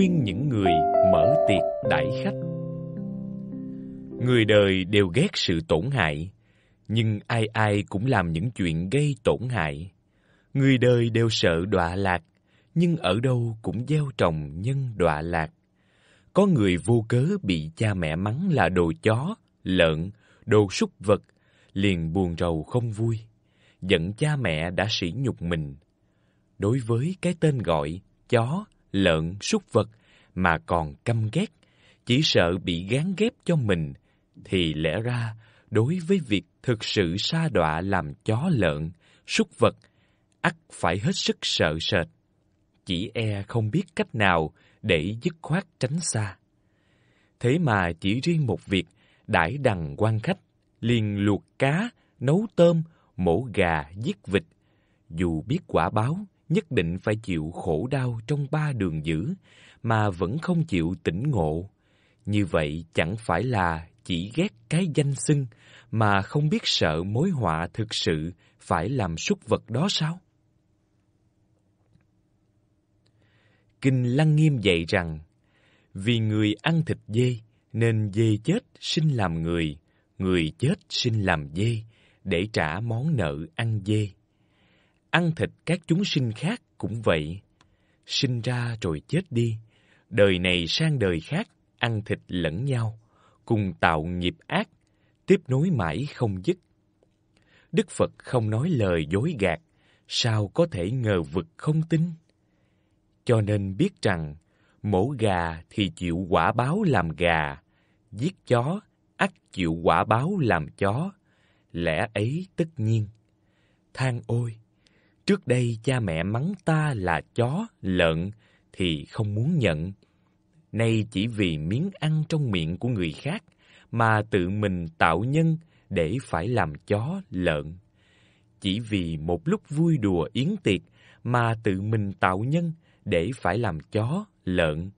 khuyên những người mở tiệc đãi khách. Người đời đều ghét sự tổn hại, nhưng ai ai cũng làm những chuyện gây tổn hại. Người đời đều sợ đọa lạc, nhưng ở đâu cũng gieo trồng nhân đọa lạc. Có người vô cớ bị cha mẹ mắng là đồ chó, lợn, đồ súc vật, liền buồn rầu không vui, giận cha mẹ đã sỉ nhục mình. Đối với cái tên gọi chó, lợn, súc vật mà còn căm ghét, chỉ sợ bị gán ghép cho mình, thì lẽ ra đối với việc thực sự sa đọa làm chó lợn, súc vật, ắt phải hết sức sợ sệt. Chỉ e không biết cách nào để dứt khoát tránh xa. Thế mà chỉ riêng một việc, đãi đằng quan khách, liền luộc cá, nấu tôm, mổ gà, giết vịt. Dù biết quả báo, nhất định phải chịu khổ đau trong ba đường dữ mà vẫn không chịu tỉnh ngộ. Như vậy chẳng phải là chỉ ghét cái danh xưng mà không biết sợ mối họa thực sự phải làm súc vật đó sao? Kinh Lăng Nghiêm dạy rằng, vì người ăn thịt dê, nên dê chết sinh làm người, người chết sinh làm dê, để trả món nợ ăn dê ăn thịt các chúng sinh khác cũng vậy. Sinh ra rồi chết đi, đời này sang đời khác, ăn thịt lẫn nhau, cùng tạo nghiệp ác, tiếp nối mãi không dứt. Đức Phật không nói lời dối gạt, sao có thể ngờ vực không tin? Cho nên biết rằng, mổ gà thì chịu quả báo làm gà, giết chó, ắt chịu quả báo làm chó, lẽ ấy tất nhiên. Than ôi, Trước đây cha mẹ mắng ta là chó, lợn thì không muốn nhận. Nay chỉ vì miếng ăn trong miệng của người khác mà tự mình tạo nhân để phải làm chó, lợn. Chỉ vì một lúc vui đùa yến tiệc mà tự mình tạo nhân để phải làm chó, lợn.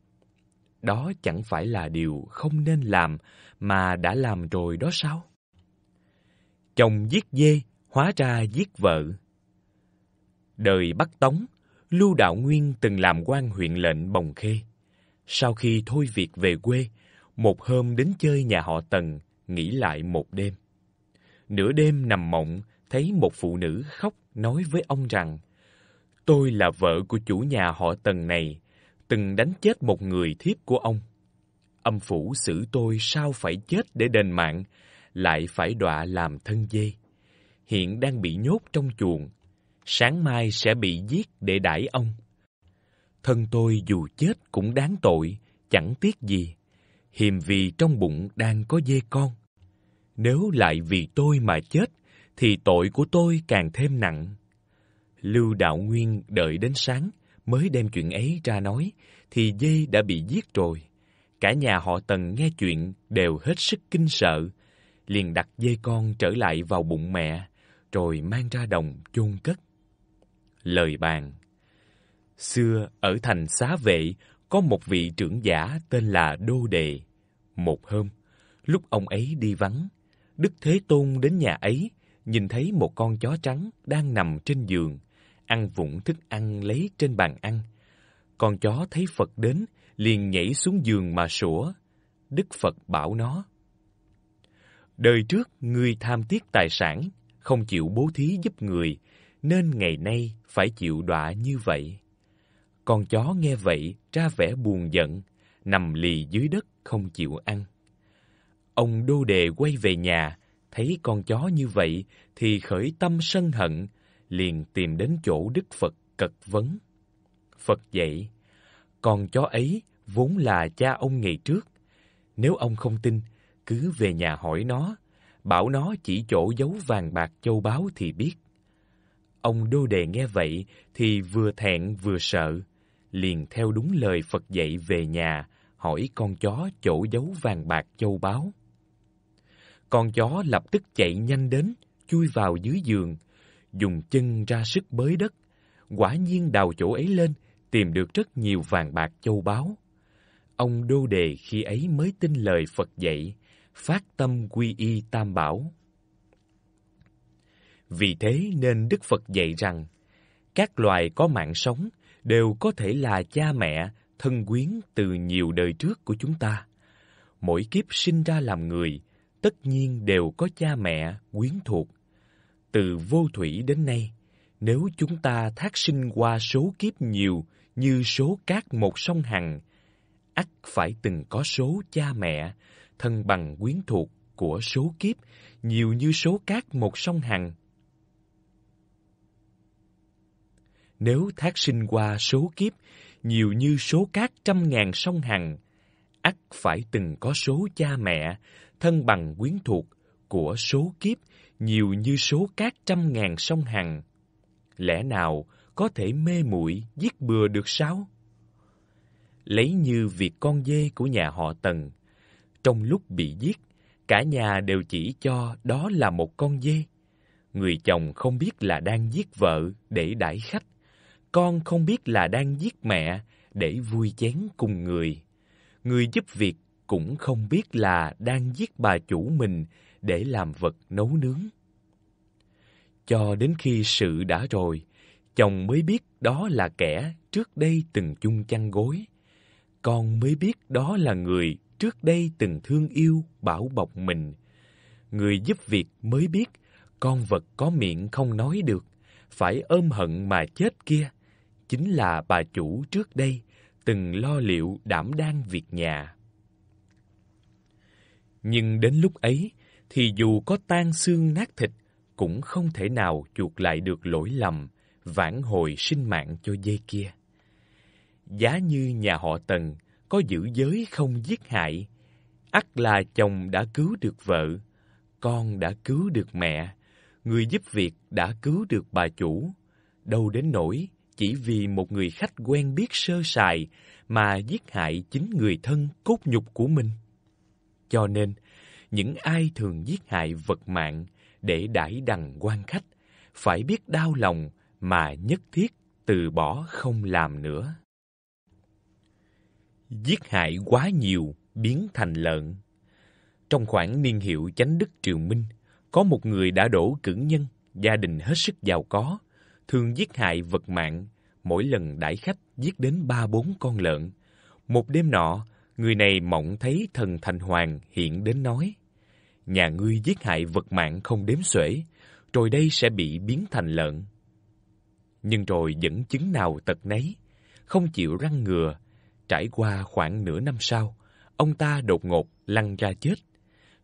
Đó chẳng phải là điều không nên làm mà đã làm rồi đó sao? Chồng giết dê, hóa ra giết vợ Đời Bắc Tống, Lưu Đạo Nguyên từng làm quan huyện lệnh Bồng Khê. Sau khi thôi việc về quê, một hôm đến chơi nhà họ Tần, nghỉ lại một đêm. Nửa đêm nằm mộng, thấy một phụ nữ khóc nói với ông rằng Tôi là vợ của chủ nhà họ Tần này, từng đánh chết một người thiếp của ông. Âm phủ xử tôi sao phải chết để đền mạng, lại phải đọa làm thân dê. Hiện đang bị nhốt trong chuồng, sáng mai sẽ bị giết để đãi ông. Thân tôi dù chết cũng đáng tội, chẳng tiếc gì, hiềm vì trong bụng đang có dê con. Nếu lại vì tôi mà chết, thì tội của tôi càng thêm nặng. Lưu Đạo Nguyên đợi đến sáng, mới đem chuyện ấy ra nói, thì dê đã bị giết rồi. Cả nhà họ Tần nghe chuyện đều hết sức kinh sợ, liền đặt dê con trở lại vào bụng mẹ, rồi mang ra đồng chôn cất lời bàn. Xưa ở thành xá vệ có một vị trưởng giả tên là Đô Đề. Một hôm, lúc ông ấy đi vắng, Đức Thế Tôn đến nhà ấy, nhìn thấy một con chó trắng đang nằm trên giường, ăn vụng thức ăn lấy trên bàn ăn. Con chó thấy Phật đến, liền nhảy xuống giường mà sủa. Đức Phật bảo nó: Đời trước ngươi tham tiếc tài sản, không chịu bố thí giúp người, nên ngày nay phải chịu đọa như vậy. Con chó nghe vậy ra vẻ buồn giận, nằm lì dưới đất không chịu ăn. Ông đô đề quay về nhà, thấy con chó như vậy thì khởi tâm sân hận, liền tìm đến chỗ Đức Phật cật vấn. Phật dạy, con chó ấy vốn là cha ông ngày trước. Nếu ông không tin, cứ về nhà hỏi nó, bảo nó chỉ chỗ giấu vàng bạc châu báu thì biết. Ông đô đệ nghe vậy thì vừa thẹn vừa sợ, liền theo đúng lời Phật dạy về nhà, hỏi con chó chỗ giấu vàng bạc châu báu. Con chó lập tức chạy nhanh đến, chui vào dưới giường, dùng chân ra sức bới đất, quả nhiên đào chỗ ấy lên, tìm được rất nhiều vàng bạc châu báu. Ông đô đề khi ấy mới tin lời Phật dạy, phát tâm quy y Tam Bảo. Vì thế nên Đức Phật dạy rằng, các loài có mạng sống đều có thể là cha mẹ, thân quyến từ nhiều đời trước của chúng ta. Mỗi kiếp sinh ra làm người, tất nhiên đều có cha mẹ, quyến thuộc. Từ vô thủy đến nay, nếu chúng ta thác sinh qua số kiếp nhiều như số cát một sông hằng, ắt phải từng có số cha mẹ, thân bằng quyến thuộc của số kiếp nhiều như số cát một sông hằng. Nếu thác sinh qua số kiếp, nhiều như số cát trăm ngàn sông hằng, ắt phải từng có số cha mẹ, thân bằng quyến thuộc của số kiếp, nhiều như số cát trăm ngàn sông hằng. Lẽ nào có thể mê muội giết bừa được sao? Lấy như việc con dê của nhà họ Tần, trong lúc bị giết, cả nhà đều chỉ cho đó là một con dê. Người chồng không biết là đang giết vợ để đãi khách. Con không biết là đang giết mẹ để vui chén cùng người. Người giúp việc cũng không biết là đang giết bà chủ mình để làm vật nấu nướng. Cho đến khi sự đã rồi, chồng mới biết đó là kẻ trước đây từng chung chăn gối. Con mới biết đó là người trước đây từng thương yêu, bảo bọc mình. Người giúp việc mới biết con vật có miệng không nói được, phải ôm hận mà chết kia chính là bà chủ trước đây từng lo liệu đảm đang việc nhà. Nhưng đến lúc ấy thì dù có tan xương nát thịt cũng không thể nào chuộc lại được lỗi lầm, vãn hồi sinh mạng cho dây kia. Giá như nhà họ Tần có giữ giới không giết hại, ắt là chồng đã cứu được vợ, con đã cứu được mẹ, người giúp việc đã cứu được bà chủ, đâu đến nỗi chỉ vì một người khách quen biết sơ sài mà giết hại chính người thân cốt nhục của mình. Cho nên, những ai thường giết hại vật mạng để đãi đằng quan khách phải biết đau lòng mà nhất thiết từ bỏ không làm nữa. Giết hại quá nhiều biến thành lợn. Trong khoảng niên hiệu chánh đức triều minh, có một người đã đổ cử nhân, gia đình hết sức giàu có, thường giết hại vật mạng, mỗi lần đãi khách giết đến ba bốn con lợn. Một đêm nọ, người này mộng thấy thần Thành Hoàng hiện đến nói, nhà ngươi giết hại vật mạng không đếm xuể, rồi đây sẽ bị biến thành lợn. Nhưng rồi vẫn chứng nào tật nấy, không chịu răng ngừa. Trải qua khoảng nửa năm sau, ông ta đột ngột lăn ra chết.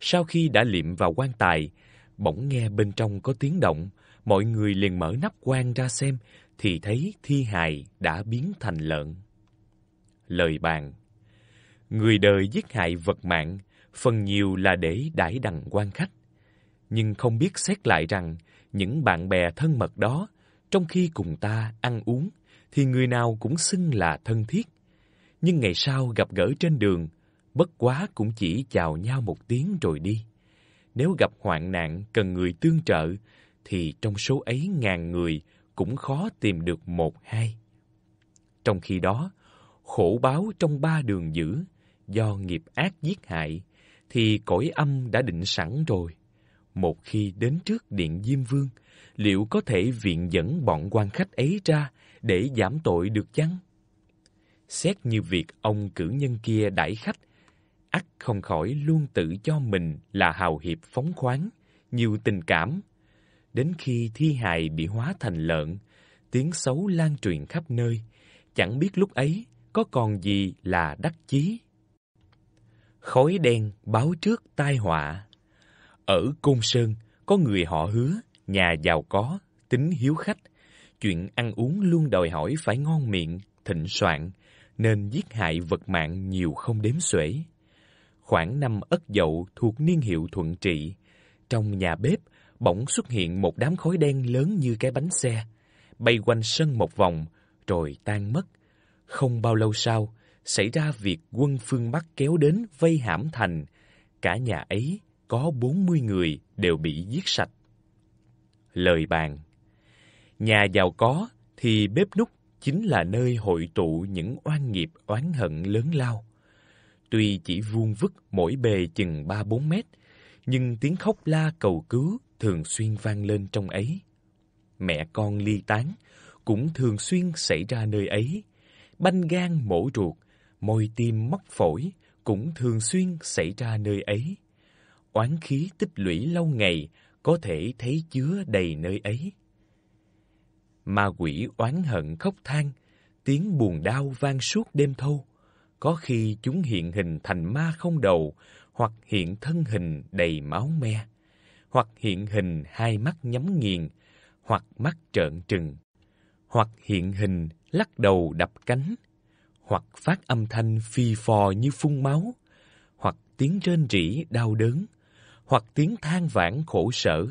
Sau khi đã liệm vào quan tài, Bỗng nghe bên trong có tiếng động, mọi người liền mở nắp quan ra xem, thì thấy thi hài đã biến thành lợn. Lời bàn Người đời giết hại vật mạng, phần nhiều là để đãi đằng quan khách. Nhưng không biết xét lại rằng, những bạn bè thân mật đó, trong khi cùng ta ăn uống, thì người nào cũng xưng là thân thiết. Nhưng ngày sau gặp gỡ trên đường, bất quá cũng chỉ chào nhau một tiếng rồi đi nếu gặp hoạn nạn cần người tương trợ, thì trong số ấy ngàn người cũng khó tìm được một hai. Trong khi đó, khổ báo trong ba đường dữ do nghiệp ác giết hại thì cõi âm đã định sẵn rồi. Một khi đến trước điện Diêm Vương, liệu có thể viện dẫn bọn quan khách ấy ra để giảm tội được chăng? Xét như việc ông cử nhân kia đãi khách ắt không khỏi luôn tự cho mình là hào hiệp phóng khoáng, nhiều tình cảm. Đến khi thi hài bị hóa thành lợn, tiếng xấu lan truyền khắp nơi, chẳng biết lúc ấy có còn gì là đắc chí. Khói đen báo trước tai họa. Ở Côn Sơn có người họ hứa, nhà giàu có, tính hiếu khách, chuyện ăn uống luôn đòi hỏi phải ngon miệng, thịnh soạn, nên giết hại vật mạng nhiều không đếm xuể khoảng năm ất dậu thuộc niên hiệu Thuận Trị. Trong nhà bếp, bỗng xuất hiện một đám khói đen lớn như cái bánh xe, bay quanh sân một vòng, rồi tan mất. Không bao lâu sau, xảy ra việc quân phương Bắc kéo đến vây hãm thành. Cả nhà ấy có bốn mươi người đều bị giết sạch. Lời bàn Nhà giàu có thì bếp núc chính là nơi hội tụ những oan nghiệp oán hận lớn lao. Tuy chỉ vuông vức mỗi bề chừng ba bốn mét, nhưng tiếng khóc la cầu cứu thường xuyên vang lên trong ấy. Mẹ con ly tán cũng thường xuyên xảy ra nơi ấy. Banh gan mổ ruột, môi tim móc phổi cũng thường xuyên xảy ra nơi ấy. Oán khí tích lũy lâu ngày có thể thấy chứa đầy nơi ấy. Ma quỷ oán hận khóc than, tiếng buồn đau vang suốt đêm thâu có khi chúng hiện hình thành ma không đầu, hoặc hiện thân hình đầy máu me, hoặc hiện hình hai mắt nhắm nghiền, hoặc mắt trợn trừng, hoặc hiện hình lắc đầu đập cánh, hoặc phát âm thanh phi phò như phun máu, hoặc tiếng rên rỉ đau đớn, hoặc tiếng than vãn khổ sở.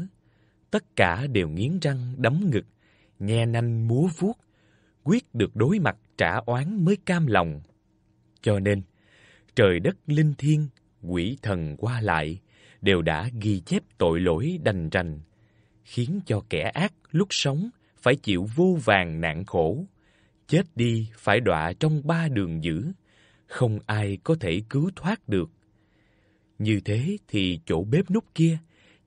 Tất cả đều nghiến răng đấm ngực, nhe nanh múa vuốt, quyết được đối mặt trả oán mới cam lòng. Cho nên, trời đất linh thiên, quỷ thần qua lại đều đã ghi chép tội lỗi đành rành, khiến cho kẻ ác lúc sống phải chịu vô vàng nạn khổ, chết đi phải đọa trong ba đường dữ, không ai có thể cứu thoát được. Như thế thì chỗ bếp nút kia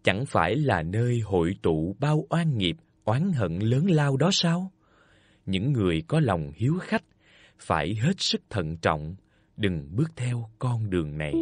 chẳng phải là nơi hội tụ bao oan nghiệp, oán hận lớn lao đó sao? Những người có lòng hiếu khách phải hết sức thận trọng, đừng bước theo con đường này.